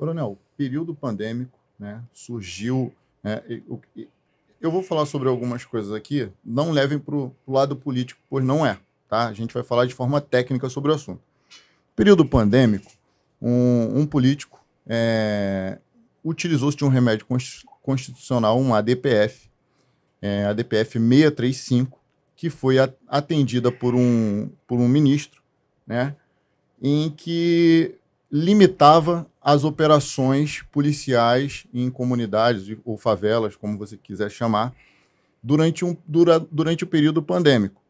Coronel, período pandêmico, né, surgiu. Né, eu vou falar sobre algumas coisas aqui, não levem para o lado político, pois não é. Tá? A gente vai falar de forma técnica sobre o assunto. Período pandêmico, um, um político é, utilizou-se de um remédio constitucional, um ADPF, é, ADPF 635, que foi atendida por um, por um ministro, né, em que limitava as operações policiais em comunidades ou favelas, como você quiser chamar, durante, um, dura, durante o período pandêmico.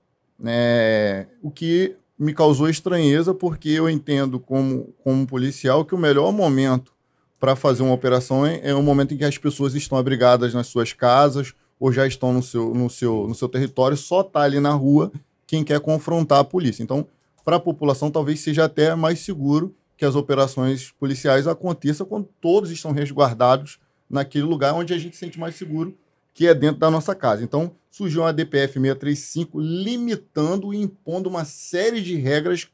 É, o que me causou estranheza, porque eu entendo como, como policial que o melhor momento para fazer uma operação é, é o momento em que as pessoas estão abrigadas nas suas casas ou já estão no seu, no seu, no seu território, só está ali na rua quem quer confrontar a polícia. Então, para a população, talvez seja até mais seguro que as operações policiais aconteçam quando todos estão resguardados naquele lugar onde a gente se sente mais seguro, que é dentro da nossa casa. Então, surgiu a DPF 635 limitando e impondo uma série de regras,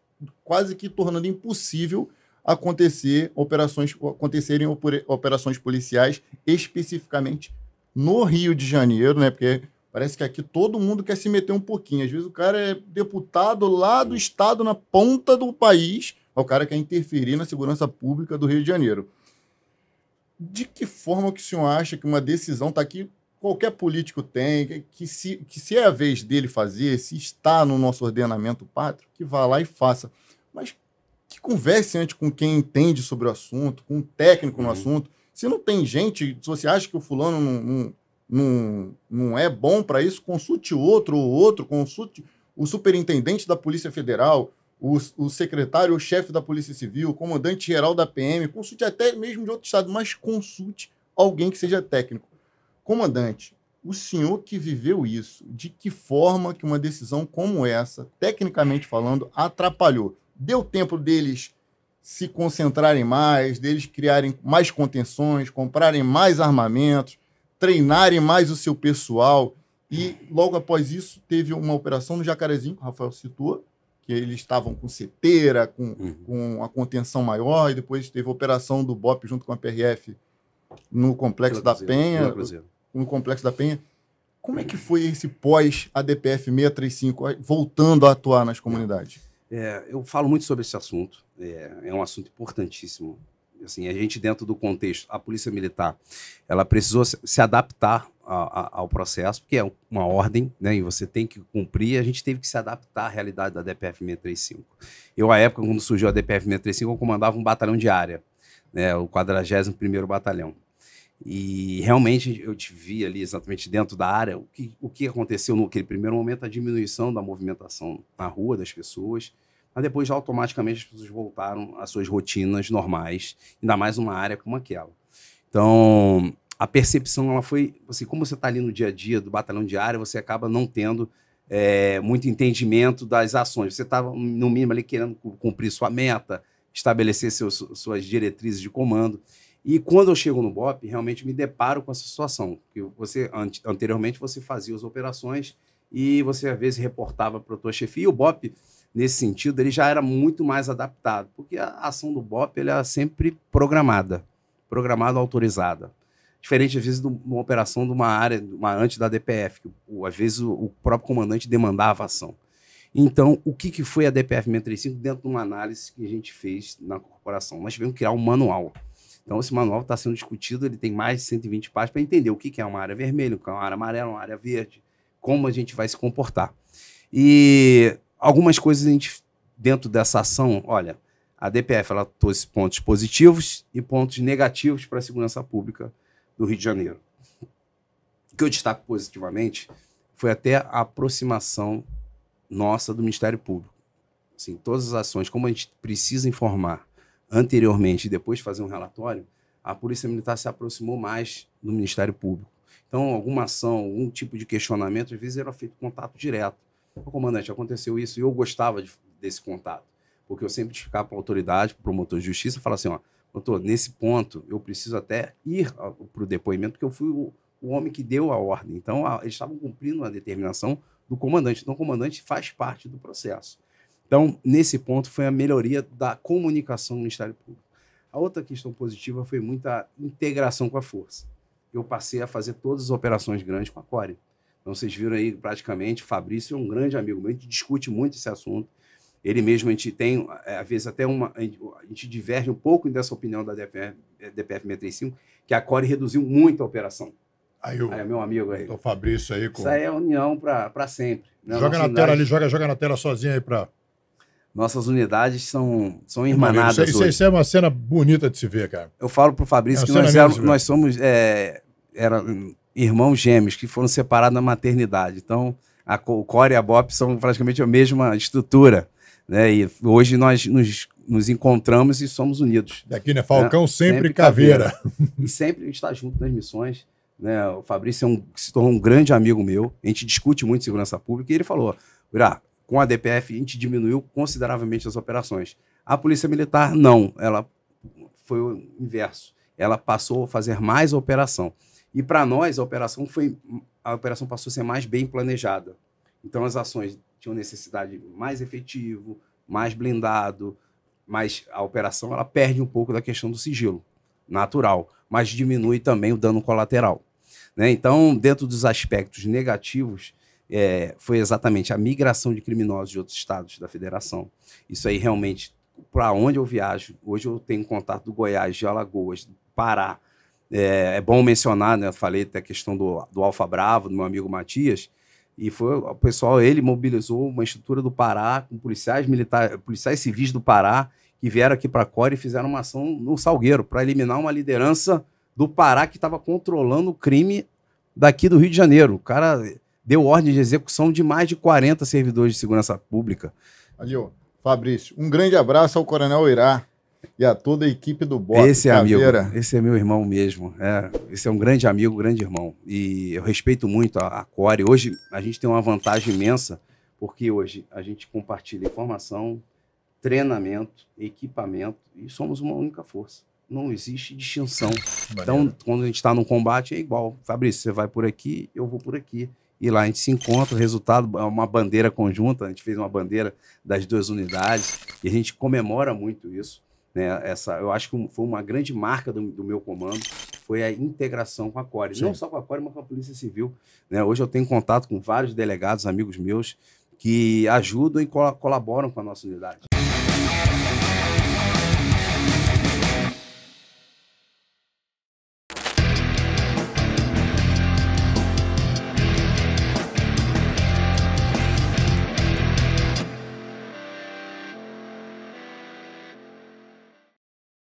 quase que tornando impossível acontecer operações acontecerem operações policiais especificamente no Rio de Janeiro, né? Porque parece que aqui todo mundo quer se meter um pouquinho. Às vezes o cara é deputado lá do estado na ponta do país, ao cara que quer é interferir na segurança pública do Rio de Janeiro. De que forma que o senhor acha que uma decisão está aqui, qualquer político tem, que se, que se é a vez dele fazer, se está no nosso ordenamento pátrio, que vá lá e faça. Mas que converse antes com quem entende sobre o assunto, com um técnico no uhum. assunto. Se não tem gente, se você acha que o fulano não, não, não, não é bom para isso, consulte outro ou outro, consulte o superintendente da Polícia Federal, o, o secretário o chefe da Polícia Civil, o comandante-geral da PM, consulte até mesmo de outro estado, mas consulte alguém que seja técnico. Comandante, o senhor que viveu isso, de que forma que uma decisão como essa, tecnicamente falando, atrapalhou? Deu tempo deles se concentrarem mais, deles criarem mais contenções, comprarem mais armamentos, treinarem mais o seu pessoal. E logo após isso, teve uma operação no Jacarezinho, que o Rafael citou, que eles estavam com seteira, com, uhum. com a contenção maior, e depois teve a operação do BOP junto com a PRF no Complexo da Cruzeiro, Penha. No Complexo da Penha. Como é que foi esse pós-ADPF 635 voltando a atuar nas comunidades? É, eu falo muito sobre esse assunto, é, é um assunto importantíssimo Assim, a gente dentro do contexto, a polícia militar, ela precisou se adaptar a, a, ao processo, porque é uma ordem, né, e você tem que cumprir, a gente teve que se adaptar à realidade da DPF 635. Eu, à época, quando surgiu a DPF 635, eu comandava um batalhão de área, né, o 41º Batalhão. E realmente eu te vi ali exatamente dentro da área o que, o que aconteceu naquele primeiro momento, a diminuição da movimentação na rua das pessoas, mas depois automaticamente as pessoas voltaram às suas rotinas normais, ainda mais uma área como aquela. Então, a percepção ela foi, assim, como você está ali no dia a dia do batalhão diário, você acaba não tendo é, muito entendimento das ações. Você estava, tá, no mínimo, ali querendo cumprir sua meta, estabelecer seus, suas diretrizes de comando. E quando eu chego no BOP, realmente me deparo com essa situação. Que você anteriormente você fazia as operações e você às vezes reportava para a tua chefia. E o BOP nesse sentido, ele já era muito mais adaptado, porque a ação do BOP ele é sempre programada, programada, autorizada. Diferente, às vezes, de uma operação de uma área, uma antes da DPF, que às vezes o, o, próprio comandante demandava a ação. Então, o que, que foi a DPF 635 dentro de uma análise que a gente fez na corporação? Nós tivemos que criar um manual. Então, esse manual está sendo discutido, ele tem mais de 120 páginas para entender o que, que é uma área vermelha, o que é uma área amarela, uma área verde, como a gente vai se comportar. E algumas coisas a gente, dentro dessa ação, olha, a DPF ela trouxe pontos positivos e pontos negativos para a segurança pública do Rio de Janeiro. O que eu destaco positivamente foi até a aproximação nossa do Ministério Público. Assim, todas as ações, como a gente precisa informar anteriormente e depois fazer um relatório, a Polícia Militar se aproximou mais do Ministério Público. Então, alguma ação, algum tipo de questionamento, às vezes era feito contato direto comandante, aconteceu isso e eu gostava de, desse contato. Porque eu sempre ficava para a autoridade, para o promotor de justiça, falava assim, ó, doutor, nesse ponto eu preciso até ir para o depoimento, porque eu fui o, o, homem que deu a ordem. Então, a, eles estavam cumprindo a determinação do comandante. Então, o comandante faz parte do processo. Então, nesse ponto, foi a melhoria da comunicação no Ministério Público. A outra questão positiva foi muita integração com a força. Eu passei a fazer todas as operações grandes com a Core. Então, vocês viram aí praticamente, Fabrício é um grande amigo meu, a gente discute muito esse assunto. Ele mesmo, a gente tem, é, às vezes, até uma. A gente diverge um pouco dessa opinião da DPF, DPF 635, que a Core reduziu muito a operação. Aí o, aí, meu amigo aí. O Fabrício aí. Com... Isso aí é união para sempre. Né? Joga Nossa na tela ali, joga, joga na tela sozinho aí para. Nossas unidades são, são irmanadas. Isso, isso, isso, é uma cena bonita de se ver, cara. Eu falo pro Fabrício é que nós, nós somos. É, era, irmãos gêmeos que foram separados na maternidade. Então, a, o core e a BOP são praticamente a mesma estrutura. Né? E hoje nós nos, nos encontramos e somos unidos. Daqui, né? Falcão né? Sempre, sempre, caveira. caveira. e sempre a gente está junto nas missões. Né? O Fabrício é um, se tornou um grande amigo meu. A gente discute muito segurança pública e ele falou: Ura, com a DPF a gente diminuiu consideravelmente as operações. A Polícia Militar, não. Ela foi o inverso ela passou a fazer mais operação. E para nós, a operação foi a operação passou a ser mais bem planejada. Então as ações tinham necessidade de mais efetivo, mais blindado, mas a operação ela perde um pouco da questão do sigilo natural, mas diminui também o dano colateral. Né? Então, dentro dos aspectos negativos, é, foi exatamente a migração de criminosos de outros estados da federação. Isso aí realmente para onde eu viajo, hoje eu tenho contato do Goiás, de Alagoas, do Pará. É, é bom mencionar, né? Eu falei até a questão do, do Alfa Bravo, do meu amigo Matias. E foi o pessoal, ele mobilizou uma estrutura do Pará, com policiais militares, policiais civis do Pará, que vieram aqui para a Core e fizeram uma ação no Salgueiro para eliminar uma liderança do Pará que estava controlando o crime daqui do Rio de Janeiro. O cara deu ordem de execução de mais de 40 servidores de segurança pública. Ali, ó. Fabrício, um grande abraço ao Coronel Irá e a toda a equipe do Bota. Esse é amigo, esse é meu irmão mesmo. É, esse é um grande amigo, grande irmão. E eu respeito muito a, a Core. Hoje a gente tem uma vantagem imensa, porque hoje a gente compartilha informação, treinamento, equipamento e somos uma única força. Não existe distinção. Então, quando a gente está no combate, é igual. Fabrício, você vai por aqui, eu vou por aqui e lá a gente se encontra, o resultado é uma bandeira conjunta, a gente fez uma bandeira das duas unidades e a gente comemora muito isso. Né? Essa, eu acho que foi uma grande marca do, do meu comando, foi a integração com a Core, Sim. não só com a Core, mas com a Polícia Civil. Né? Hoje eu tenho contato com vários delegados, amigos meus, que ajudam e col colaboram com a nossa unidade.